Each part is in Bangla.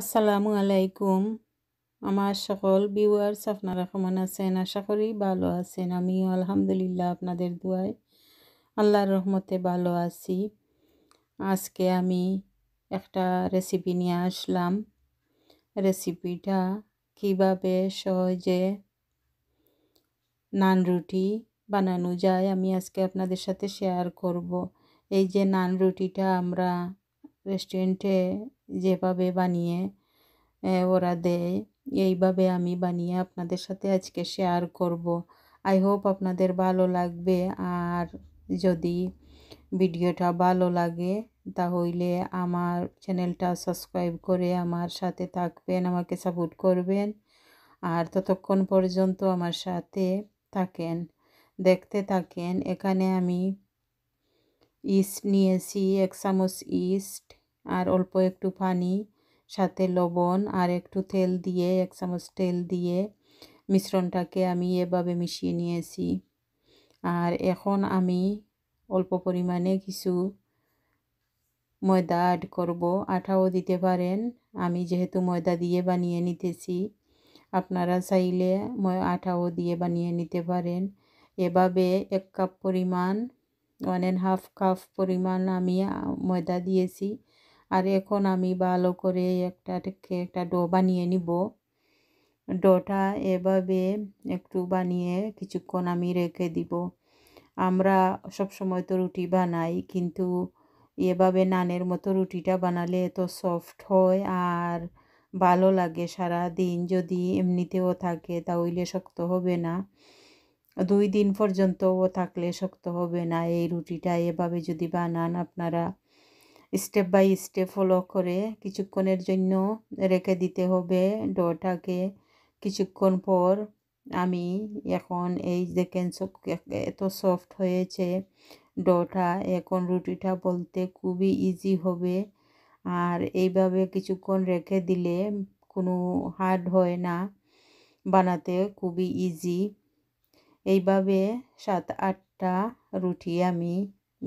আসসালামু আলাইকুম আমার সকল ভিউয়ার্স আপনারা কেমন আছেন আশা করি ভালো আছেন আমিও আলহামদুলিল্লাহ আপনাদের দোয়ায় আল্লাহর রহমতে ভালো আছি আজকে আমি একটা রেসিপি নিয়ে আসলাম রেসিপিটা কিভাবে সহজে নান রুটি বানানো যায় আমি আজকে আপনাদের সাথে শেয়ার করব এই যে নান রুটিটা আমরা রেস্টুরেন্টে যেভাবে বানিয়ে ওরা দেয় এইভাবে আমি বানিয়ে আপনাদের সাথে আজকে শেয়ার করব আই হোপ আপনাদের ভালো লাগবে আর যদি ভিডিওটা ভালো লাগে তাহলে আমার চ্যানেলটা সাবস্ক্রাইব করে আমার সাথে থাকবেন আমাকে সাপোর্ট করবেন আর ততক্ষণ পর্যন্ত আমার সাথে থাকেন দেখতে থাকেন এখানে আমি ইস্ট নিয়েছি এক চামচ ইস্ট আর অল্প একটু পানি সাথে লবণ আর একটু তেল দিয়ে এক চামচ তেল দিয়ে মিশ্রণটাকে আমি এভাবে মিশিয়ে নিয়েছি আর এখন আমি অল্প পরিমাণে কিছু ময়দা অ্যাড করব আঠাও দিতে পারেন আমি যেহেতু ময়দা দিয়ে বানিয়ে নিতেছি আপনারা চাইলে আঠাও দিয়ে বানিয়ে নিতে পারেন এভাবে এক কাপ পরিমাণ ওয়ান অ্যান্ড হাফ কাপ পরিমাণ আমি ময়দা দিয়েছি আর এখন আমি ভালো করে একটা একটা ডো বানিয়ে নিব ডোটা এভাবে একটু বানিয়ে কিছুক্ষণ আমি রেখে দিব আমরা সব সময় তো রুটি বানাই কিন্তু এভাবে নানের মতো রুটিটা বানালে এত সফট হয় আর ভালো লাগে সারা দিন যদি এমনিতেও থাকে তাহলে শক্ত হবে না দুই দিন পর্যন্তও থাকলে শক্ত হবে না এই রুটিটা এভাবে যদি বানান আপনারা স্টেপ বাই স্টেপ ফলো করে কিছুক্ষণের জন্য রেখে দিতে হবে ডোটাকে কিছুক্ষণ পর আমি এখন এই দেখেন এত সফট হয়েছে ডোটা এখন রুটিটা বলতে খুবই ইজি হবে আর এইভাবে কিছুক্ষণ রেখে দিলে কোনো হার্ড হয় না বানাতে খুবই ইজি এইভাবে সাত আটটা রুটি আমি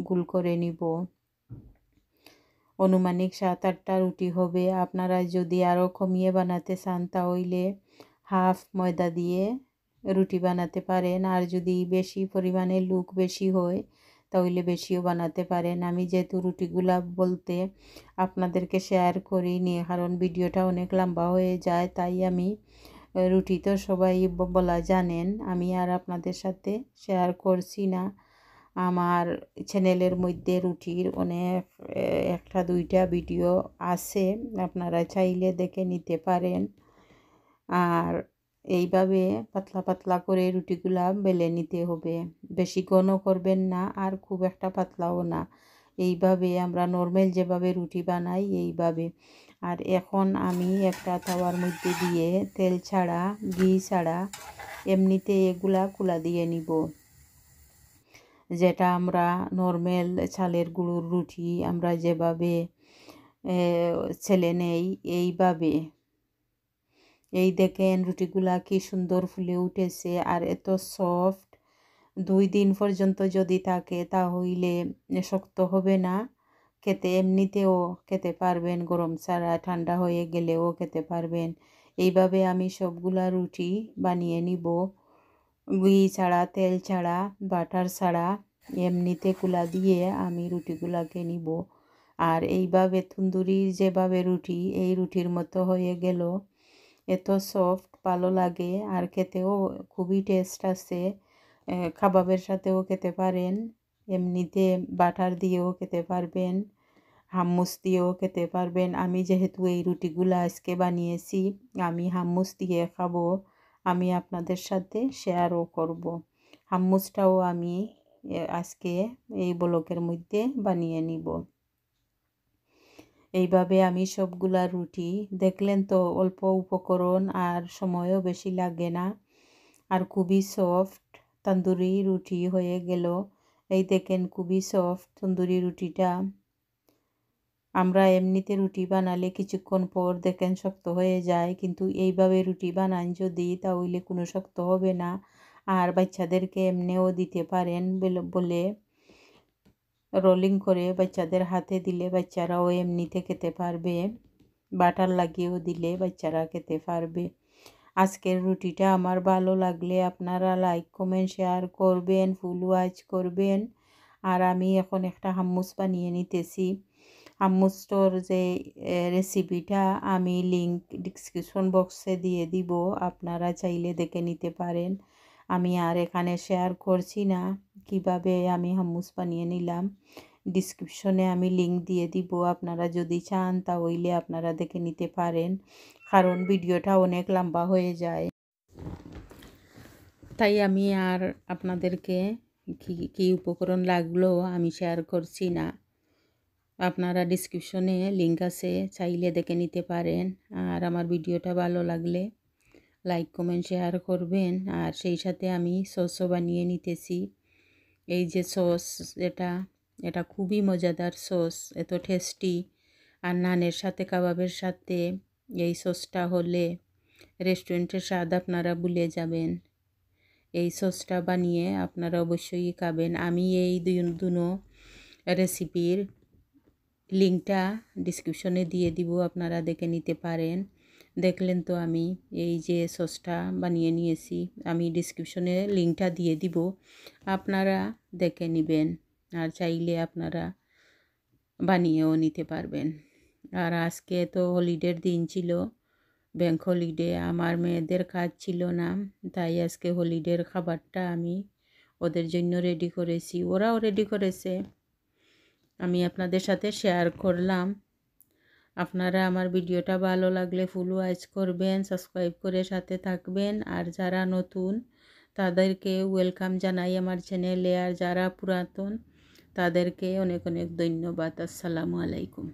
গুল করে নিব অনুমানিক সাত আটটা রুটি হবে আপনারা যদি আরও কমিয়ে বানাতে চান তাহলে হাফ ময়দা দিয়ে রুটি বানাতে পারেন আর যদি বেশি পরিমাণে লুক বেশি হয় তাহলে বেশিও বানাতে পারেন আমি যেহেতু রুটিগুলা বলতে আপনাদেরকে শেয়ার করিনি কারণ ভিডিওটা অনেক লম্বা হয়ে যায় তাই আমি রুটি তো সবাই বলা জানেন আমি আর আপনাদের সাথে শেয়ার করছি না আমার চ্যানেলের মধ্যে রুটির অনেক একটা দুইটা ভিডিও আছে আপনারা চাইলে দেখে নিতে পারেন আর এইভাবে পাতলা পাতলা করে রুটিগুলা বেলে নিতে হবে বেশি ঘন করবেন না আর খুব একটা পাতলাও না এইভাবে আমরা নর্মাল যেভাবে রুটি বানাই এইভাবে আর এখন আমি একটা তাওয়ার মধ্যে দিয়ে তেল ছাড়া ঘি ছাড়া এমনিতে এগুলা কুলা দিয়ে নিব যেটা আমরা নর্মেল ছালের গুঁড়োর রুটি আমরা যেভাবে ছেলে নেই এইভাবে এই দেখেন রুটিগুলা কি সুন্দর ফুলে উঠেছে আর এত সফট দুই দিন পর্যন্ত যদি থাকে তাহলে শক্ত হবে না খেতে এমনিতেও খেতে পারবেন গরম ছাড়া ঠান্ডা হয়ে গেলেও খেতে পারবেন এইভাবে আমি সবগুলা রুটি বানিয়ে নিব ঘি ছাড়া তেল ছাড়া বাটার ছাড়া এমনিতে কুলা দিয়ে আমি রুটিগুলাকে নিব আর এইভাবে তন্দুরি যেভাবে রুটি এই রুটির মতো হয়ে গেল এত সফট ভালো লাগে আর খেতেও খুবই টেস্ট আছে খাবারের সাথেও খেতে পারেন এমনিতে বাটার দিয়েও খেতে পারবেন হামুচ দিয়েও খেতে পারবেন আমি যেহেতু এই রুটিগুলো আজকে বানিয়েছি আমি হামুচ দিয়ে খাবো আমি আপনাদের সাথে শেয়ারও করব। হামুচটাও আমি আজকে এই ব্লকের মধ্যে বানিয়ে নিব এইভাবে আমি সবগুলা রুটি দেখলেন তো অল্প উপকরণ আর সময়ও বেশি লাগে না আর খুবই সফট তন্দুরি রুটি হয়ে গেল এই দেখেন খুবই সফট তন্দুরি রুটিটা আমরা এমনিতে রুটি বানালে কিছুক্ষণ পর দেখেন শক্ত হয়ে যায় কিন্তু এইভাবে রুটি বানান যদি তাহলে কোনো শক্ত হবে না আর বাচ্চাদেরকে এমনিও দিতে পারেন বলে রোলিং করে বাচ্চাদের হাতে দিলে বাচ্চারাও এমনিতে খেতে পারবে বাটার লাগিয়েও দিলে বাচ্চারা খেতে পারবে আজকের রুটিটা আমার ভালো লাগলে আপনারা লাইক কমেন্ট শেয়ার করবেন ফুল ওয়াচ করবেন আর আমি এখন একটা হাম্মুস বানিয়ে নিতেছি আম্মু স্টোর যে রেসিপিটা আমি লিংক ডিসক্রিপশন বক্সে দিয়ে দিব আপনারা চাইলে দেখে নিতে পারেন আমি আর এখানে শেয়ার করছি না কিভাবে আমি হাম্মুস বানিয়ে নিলাম ডিসক্রিপশনে আমি লিংক দিয়ে দিব আপনারা যদি চান তা হইলে আপনারা দেখে নিতে পারেন কারণ ভিডিওটা অনেক লম্বা হয়ে যায় তাই আমি আর আপনাদেরকে কী কী উপকরণ লাগলো আমি শেয়ার করছি না আপনারা ডিসক্রিপশনে লিঙ্ক আছে চাইলে দেখে নিতে পারেন আর আমার ভিডিওটা ভালো লাগলে লাইক কমেন্ট শেয়ার করবেন আর সেই সাথে আমি সসও বানিয়ে নিতেছি এই যে সস এটা এটা খুবই মজাদার সস এত টেস্টি আর নানের সাথে কাবাবের সাথে এই সসটা হলে রেস্টুরেন্টের স্বাদ আপনারা ভুলে যাবেন এই সসটা বানিয়ে আপনারা অবশ্যই খাবেন আমি এই দুনো রেসিপির লিঙ্কটা ডিসক্রিপশনে দিয়ে দিব আপনারা দেখে নিতে পারেন দেখলেন তো আমি এই যে সসটা বানিয়ে নিয়েছি আমি ডিসক্রিপশনে লিঙ্কটা দিয়ে দিব আপনারা দেখে নেবেন আর চাইলে আপনারা বানিয়েও নিতে পারবেন আর আজকে তো হলিডের দিন ছিল ব্যাংক হলিডে আমার মেয়েদের কাজ ছিল না তাই আজকে হলিডের খাবারটা আমি ওদের জন্য রেডি করেছি ওরাও রেডি করেছে আমি আপনাদের সাথে শেয়ার করলাম আপনারা আমার ভিডিওটা ভালো লাগলে ফুল ওয়াচ করবেন সাবস্ক্রাইব করে সাথে থাকবেন আর যারা নতুন তাদেরকে ওয়েলকাম জানাই আমার চ্যানেলে আর যারা পুরাতন তাদেরকে অনেক অনেক ধন্যবাদ আসসালামু আলাইকুম